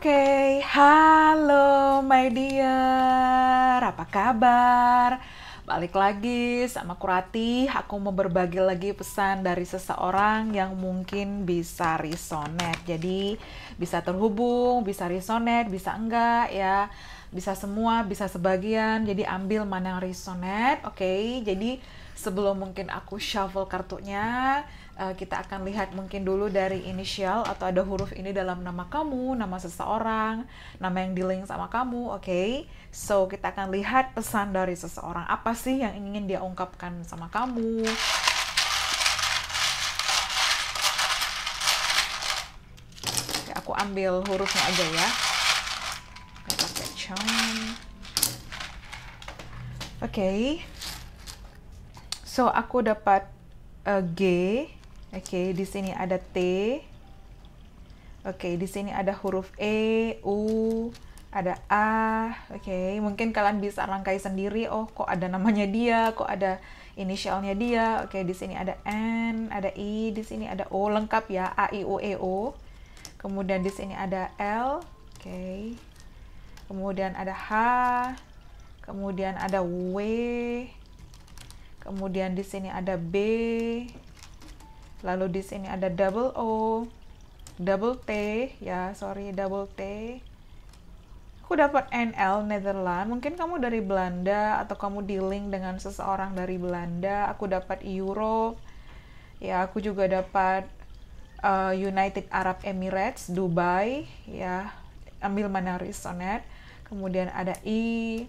okay. halo my dear, apa kabar? Balik lagi sama Kurati, aku mau berbagi lagi pesan dari seseorang yang mungkin bisa resonate. Jadi bisa terhubung, bisa resonate, bisa enggak ya, bisa semua, bisa sebagian. Jadi ambil mana yang resonate, oke. Okay? Jadi sebelum mungkin aku shuffle kartunya, uh, kita akan lihat mungkin dulu dari inisial atau ada huruf ini dalam nama kamu, nama seseorang, nama yang di link sama kamu, oke? Okay? So kita akan lihat pesan dari seseorang apa sih yang ingin dia ungkapkan sama kamu. Oke, aku ambil hurufnya aja ya. Oke. Okay. So aku dapat uh, G Oke, okay, di sini ada T. Oke, okay, di sini ada huruf E, U, ada A. Oke, okay, mungkin kalian bisa rangkai sendiri. Oh, kok ada namanya dia, kok ada inisialnya dia. Oke, di sini ada N, ada I, di sini ada O, lengkap ya. A, I, O, E, O. Kemudian di sini ada L. Oke. Kemudian ada H. Kemudian ada W. Kemudian di sini ada B. Lalu di sini ada double O, double T, ya sorry double T. Aku dapat NL Netherlands. Mungkin kamu dari Belanda atau kamu dealing dengan seseorang dari Belanda. Aku dapat Euro. Ya, aku juga dapat uh, United Arab Emirates, Dubai, ya. Ambil Manaris Sonet. Kemudian ada I.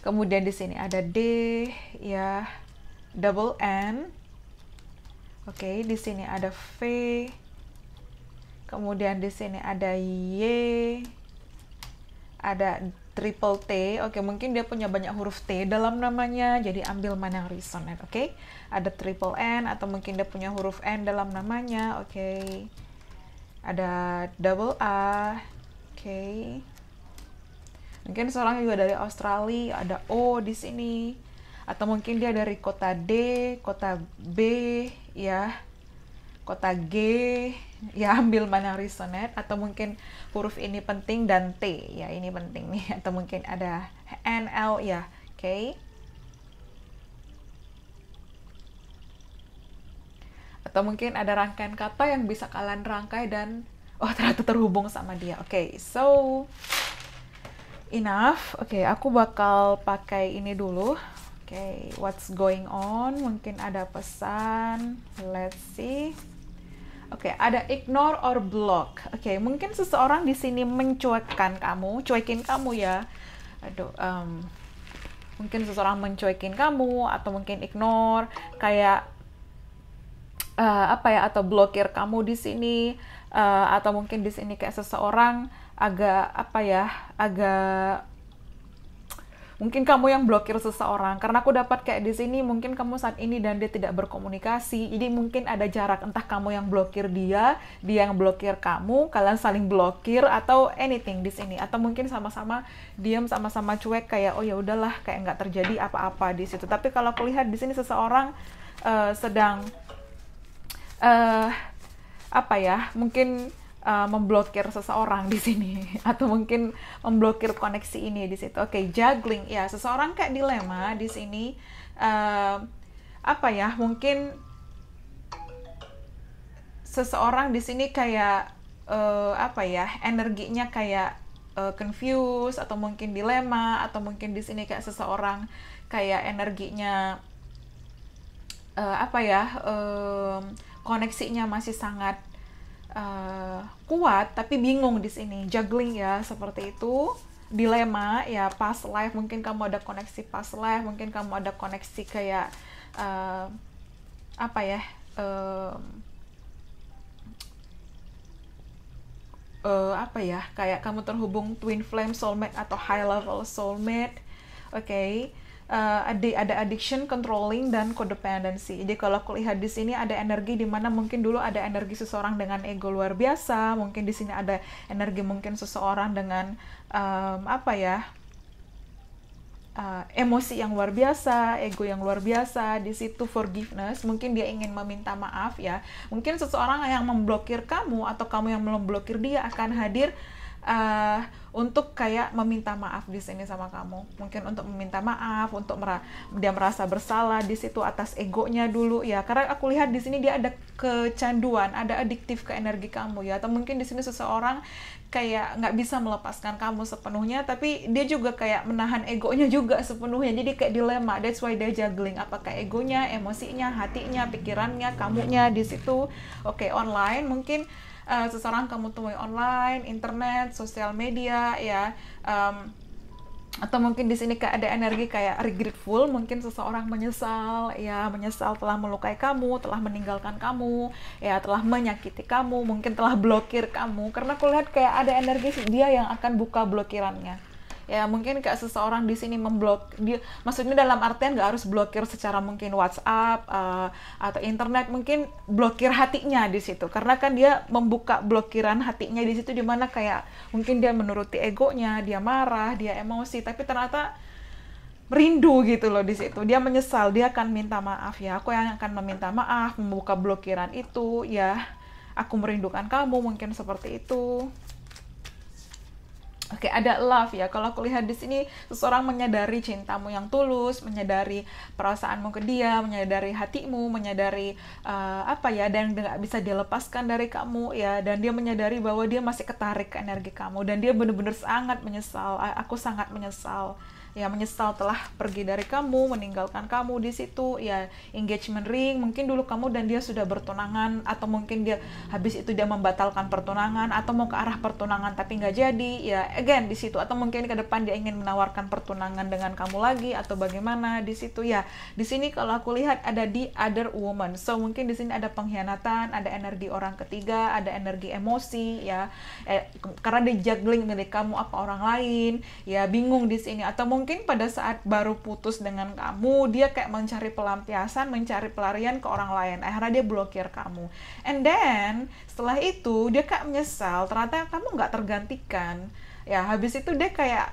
Kemudian di sini ada D, ya. Double N Oke, di sini ada V. Kemudian di sini ada Y. Ada triple T. Oke, mungkin dia punya banyak huruf T dalam namanya, jadi ambil mana yang resonate, oke? Ada triple N atau mungkin dia punya huruf N dalam namanya, oke. Ada double A. Oke. Mungkin seorang juga dari Australia, ada O di sini atau mungkin dia dari kota D, kota B, ya, kota G, ya ambil mana yang resonate, atau mungkin huruf ini penting dan T, ya ini penting nih, atau mungkin ada N, L, ya, oke. Okay. Atau mungkin ada rangkaian kata yang bisa kalian rangkai dan oh ternyata terhubung sama dia. Oke, okay, so enough. Oke, okay, aku bakal pakai ini dulu okay, what's going on? Mungkin ada pesan. Let's see. Oke, okay, ada ignore or block. Oke, okay, mungkin seseorang di sini mencuekkan kamu, cuekin kamu ya. Aduh, um, mungkin seseorang mencuekin kamu atau mungkin ignore, kayak uh, apa ya? Atau blokir kamu di sini, uh, atau mungkin di sini kayak seseorang agak apa ya? Agak mungkin kamu yang blokir seseorang karena aku dapat kayak di sini mungkin kamu saat ini dan dia tidak berkomunikasi jadi mungkin ada jarak entah kamu yang blokir dia dia yang blokir kamu kalian saling blokir atau anything di sini atau mungkin sama-sama diam sama-sama cuek kayak oh ya udahlah kayak nggak terjadi apa-apa di situ tapi kalau aku lihat di sini seseorang uh, sedang uh, apa ya mungkin uh, memblokir seseorang di sini atau mungkin memblokir koneksi ini di situ. Oke, okay, juggling ya seseorang kayak dilema di sini uh, apa ya mungkin seseorang di sini kayak uh, apa ya energinya kayak uh, confused atau mungkin dilema atau mungkin di sini kayak seseorang kayak energinya uh, apa ya uh, koneksinya masih sangat uh, kuat tapi bingung di sini juggling ya seperti itu dilema ya past life mungkin kamu ada koneksi past life mungkin kamu ada koneksi kayak uh, apa ya uh, uh, apa ya kayak kamu terhubung twin flame soulmate atau high level soulmate oke okay uh, ada addiction controlling dan codependency. Jadi kalau aku lihat di sini ada energi di mana mungkin dulu ada energi seseorang dengan ego luar biasa, mungkin di sini ada energi mungkin seseorang dengan um, apa ya? Uh, emosi yang luar biasa, ego yang luar biasa, di situ forgiveness, mungkin dia ingin meminta maaf ya. Mungkin seseorang yang memblokir kamu atau kamu yang memblokir dia akan hadir uh, untuk kayak meminta maaf di sini sama kamu mungkin untuk meminta maaf untuk dia merasa bersalah di situ atas egonya dulu ya karena aku lihat di sini dia ada kecanduan ada adiktif ke energi kamu ya atau mungkin di sini seseorang kayak nggak bisa melepaskan kamu sepenuhnya tapi dia juga kayak menahan egonya juga sepenuhnya jadi kayak dilema that's why dia juggling apakah egonya emosinya hatinya pikirannya kamunya di situ oke okay, online mungkin Eh, seseorang kamu temui online, internet, sosial media, ya. Um, atau mungkin di sini ada energi kayak regretful mungkin seseorang menyesal ya menyesal telah melukai kamu telah meninggalkan kamu ya telah menyakiti kamu mungkin telah blokir kamu karena aku lihat kayak ada energi dia yang akan buka blokirannya ya mungkin kayak seseorang di sini memblok dia maksudnya dalam artian nggak harus blokir secara mungkin WhatsApp uh, atau internet mungkin blokir hatinya di situ karena kan dia membuka blokiran hatinya di situ dimana kayak mungkin dia menuruti egonya dia marah dia emosi tapi ternyata merindu gitu loh di situ. Dia menyesal, dia akan minta maaf ya. Aku yang akan meminta maaf, membuka blokiran itu ya. Aku merindukan kamu mungkin seperti itu. Oke, ada love ya. Kalau aku lihat di sini, seseorang menyadari cintamu yang tulus, menyadari perasaanmu ke dia, menyadari hatimu, menyadari uh, apa ya, dan nggak bisa dilepaskan dari kamu ya. Dan dia menyadari bahwa dia masih ketarik ke energi kamu, dan dia benar-benar sangat menyesal. Aku sangat menyesal ya menyesal telah pergi dari kamu, meninggalkan kamu di situ, ya engagement ring, mungkin dulu kamu dan dia sudah bertunangan atau mungkin dia habis itu dia membatalkan pertunangan atau mau ke arah pertunangan tapi nggak jadi, ya again di situ atau mungkin ke depan dia ingin menawarkan pertunangan dengan kamu lagi atau bagaimana di situ ya. Di sini kalau aku lihat ada di other woman. So mungkin di sini ada pengkhianatan, ada energi orang ketiga, ada energi emosi ya. Eh, karena dia juggling milik kamu apa orang lain, ya bingung di sini atau mungkin mungkin pada saat baru putus dengan kamu dia kayak mencari pelampiasan mencari pelarian ke orang lain akhirnya dia blokir kamu and then setelah itu dia kayak menyesal ternyata kamu nggak tergantikan ya habis itu dia kayak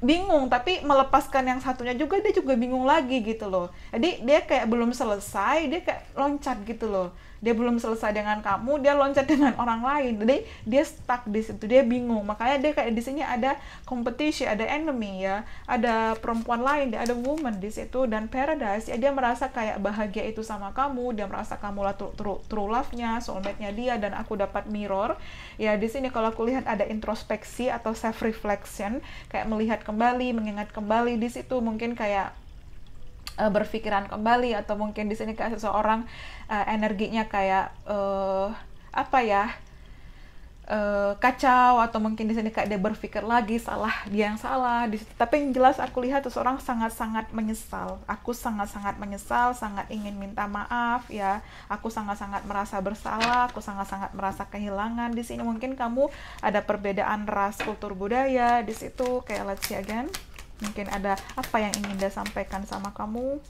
bingung tapi melepaskan yang satunya juga dia juga bingung lagi gitu loh jadi dia kayak belum selesai dia kayak loncat gitu loh dia belum selesai dengan kamu dia loncat dengan orang lain jadi dia stuck di situ dia bingung makanya dia kayak di sini ada competition ada enemy ya ada perempuan lain ada woman di situ dan paradise ya dia merasa kayak bahagia itu sama kamu dia merasa kamu lah true, true, true love-nya soulmate-nya dia dan aku dapat mirror ya di sini kalau aku lihat ada introspeksi atau self reflection kayak melihat kembali mengingat kembali di situ mungkin kayak uh, berpikiran kembali atau mungkin di sini kayak seseorang uh, energinya kayak uh, apa ya uh, kacau atau mungkin di sini kayak dia berpikir lagi salah dia yang salah di tapi yang jelas aku lihat seseorang sangat-sangat menyesal aku sangat-sangat menyesal sangat ingin minta maaf ya aku sangat-sangat merasa bersalah aku sangat-sangat merasa kehilangan di sini mungkin kamu ada perbedaan ras kultur budaya di situ kayak let's see again mungkin ada apa yang ingin dia sampaikan sama kamu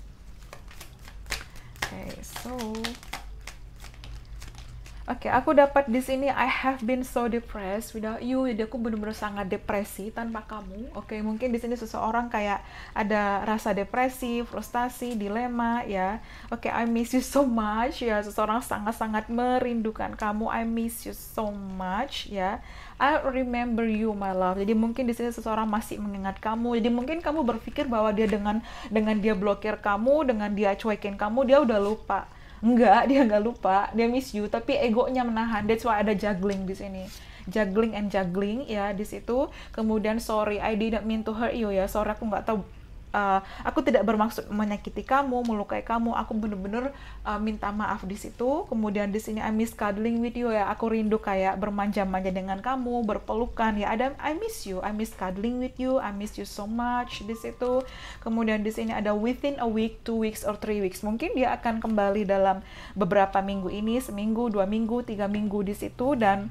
okay so Oke, okay, aku dapat di sini I have been so depressed without you. Jadi aku benar-benar sangat depresi tanpa kamu. Oke, okay, mungkin di sini seseorang kayak ada rasa depresi, frustasi, dilema ya. Oke, okay, I miss you so much ya. Seseorang sangat-sangat merindukan kamu. I miss you so much ya. I remember you my love. Jadi mungkin di sini seseorang masih mengingat kamu. Jadi mungkin kamu berpikir bahwa dia dengan dengan dia blokir kamu, dengan dia cuekin kamu, dia udah lupa Enggak, dia nggak lupa. Dia miss you, tapi egonya menahan. That's why ada juggling di sini. Juggling and juggling ya di situ. Kemudian sorry, I didn't mean to hurt you ya. Sorry aku nggak tahu Eh, aku tidak bermaksud menyakiti kamu, melukai kamu. Aku benar-benar uh, eh, minta maaf di situ. Kemudian di sini I miss cuddling with you ya. Aku rindu kayak bermanja-manja dengan kamu, berpelukan ya. Ada I miss you, I miss cuddling with you, I miss you so much di situ. Kemudian di sini ada within a week, two weeks or three weeks. Mungkin dia akan kembali dalam beberapa minggu ini, seminggu, dua minggu, tiga minggu di situ dan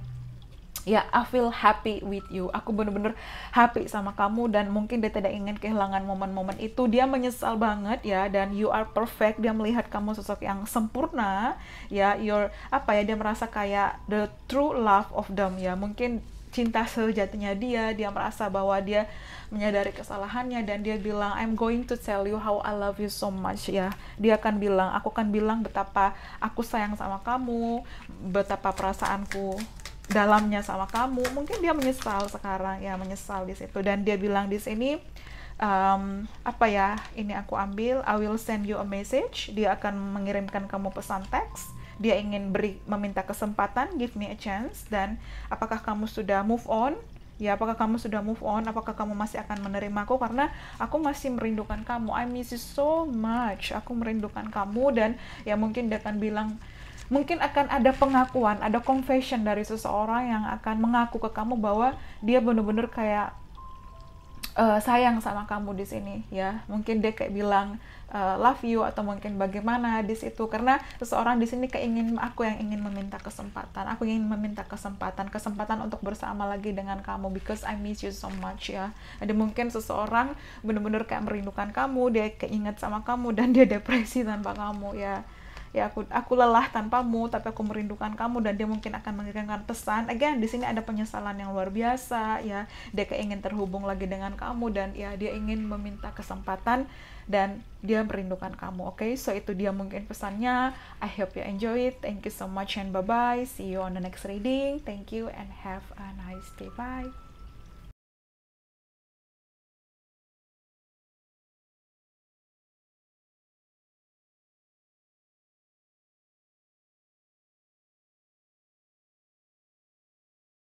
ya I feel happy with you aku bener-bener happy sama kamu dan mungkin dia tidak ingin kehilangan momen-momen itu dia menyesal banget ya dan you are perfect dia melihat kamu sosok yang sempurna ya your apa ya dia merasa kayak the true love of them ya mungkin cinta sejatinya dia dia merasa bahwa dia menyadari kesalahannya dan dia bilang I'm going to tell you how I love you so much ya dia akan bilang aku akan bilang betapa aku sayang sama kamu betapa perasaanku dalamnya sama kamu mungkin dia menyesal sekarang ya menyesal di situ dan dia bilang di sini um, apa ya ini aku ambil I will send you a message dia akan mengirimkan kamu pesan teks dia ingin beri meminta kesempatan give me a chance dan apakah kamu sudah move on ya apakah kamu sudah move on apakah kamu masih akan menerima aku karena aku masih merindukan kamu I miss you so much aku merindukan kamu dan ya mungkin dia akan bilang mungkin akan ada pengakuan, ada confession dari seseorang yang akan mengaku ke kamu bahwa dia bener-bener kayak uh, sayang sama kamu di sini ya. Mungkin dia kayak bilang uh, love you atau mungkin bagaimana di situ karena seseorang di sini keingin aku yang ingin meminta kesempatan. Aku ingin meminta kesempatan, kesempatan untuk bersama lagi dengan kamu because I miss you so much ya. Ada mungkin seseorang bener-bener kayak merindukan kamu, dia keinget sama kamu dan dia depresi tanpa kamu ya ya aku aku lelah tanpamu tapi aku merindukan kamu dan dia mungkin akan mengirimkan pesan again di sini ada penyesalan yang luar biasa ya dia keingin terhubung lagi dengan kamu dan ya dia ingin meminta kesempatan dan dia merindukan kamu oke okay? so itu dia mungkin pesannya I hope you enjoy it thank you so much and bye bye see you on the next reading thank you and have a nice day bye